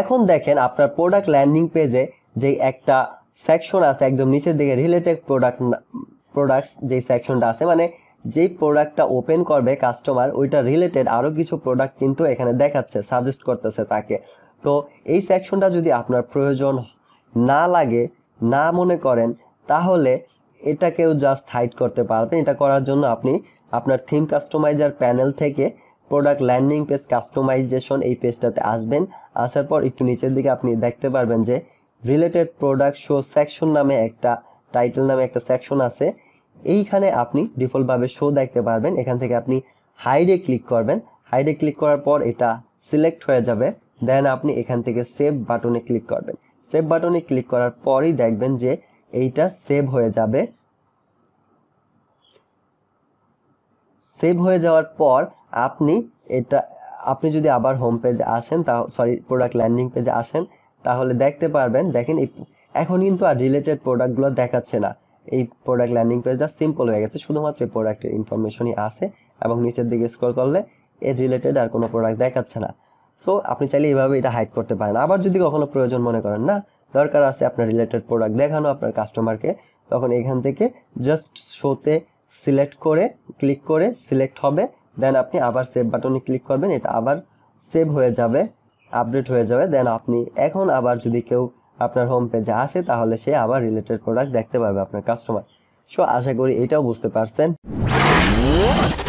এখন দেখেন আপনার প্রোডাক্ট ল্যান্ডিং পেজে যেই একটা সেকশন আছে একদম নিচের দিকে রিলেটেড প্রোডাক্ট প্রোডাক্টস যেই সেকশনটা আছে মানে যেই প্রোডাক্টটা ওপেন করবে কাস্টমার ওইটা রিলেটেড আরও কিছু প্রোডাক্ট কিন্তু এখানে দেখাচ্ছে সাজেস্ট করতেছে তাকে তো এই সেকশনটা যদি আপনার প্রয়োজন না লাগে না মনে করেন তাহলে এটাকেও জাস্ট হাইড করতে পারবেন এটা করার জন্য আপনি আপনার থিম কাস্টমাইজার প্যানেল থেকে প্রোডাক্ট ল্যান্ডিং পেজ কাস্টমাইজেশন এই পেজটাতে আসবেন আসার পর একটু নিচের দিকে আপনি দেখতে পারবেন যে রিলেটেড প্রোডাক্ট শো সেকশন নামে একটা টাইটেল নামে একটা সেকশন আছে এইখানে আপনি ডিফল্টভাবে শো দেখতে পারবেন এখান থেকে আপনি হাইডে ক্লিক করবেন হাইডে ক্লিক করার পর এটা সিলেক্ট হয়ে যাবে দেন আপনি এখান থেকে সেভ বাটনে ক্লিক করবেন সেভ বাটনে ক্লিক করার পরই দেখবেন যে এইটা সেভ হয়ে যাবে সেভ হয়ে যাওয়ার পর আপনি এটা আপনি যদি আবার হোম পেজে আসেন তা সরি প্রোডাক্ট ল্যান্ডিং পেজে আসেন তাহলে দেখতে পারবেন দেখেন এখন কিন্তু আর রিলেটেড প্রোডাক্টগুলো দেখাচ্ছে না এই প্রোডাক্ট ল্যান্ডিং পেজটা সিম্পল হয়ে গেছে শুধুমাত্র এই প্রোডাক্টের ইনফরমেশনই আছে এবং নিচের দিকে স্ক্রল করলে এর রিলেটেড আর কোনো প্রোডাক্ট দেখাচ্ছে না সো আপনি চাইলে এইভাবে এটা হাইড করতে পারেন আবার যদি কখনো প্রয়োজন মনে করেন না দরকার আছে আপনার রিলেটেড প্রোডাক্ট দেখানো আপনার কাস্টমারকে তখন এখান থেকে জাস্ট শোতে সিলেক্ট করে ক্লিক করে সিলেক্ট হবে দেন আপনি আবার সেভ বাটনে ক্লিক করবেন এটা আবার সেভ হয়ে যাবে আপডেট হয়ে যাবে দেন আপনি এখন আবার যদি কেউ আপনার হোম পেজে আসে তাহলে সে আবার রিলেটেড প্রোডাক্ট দেখতে পারবে আপনার কাস্টমার সো আশা করি এটাও বুঝতে পারছেন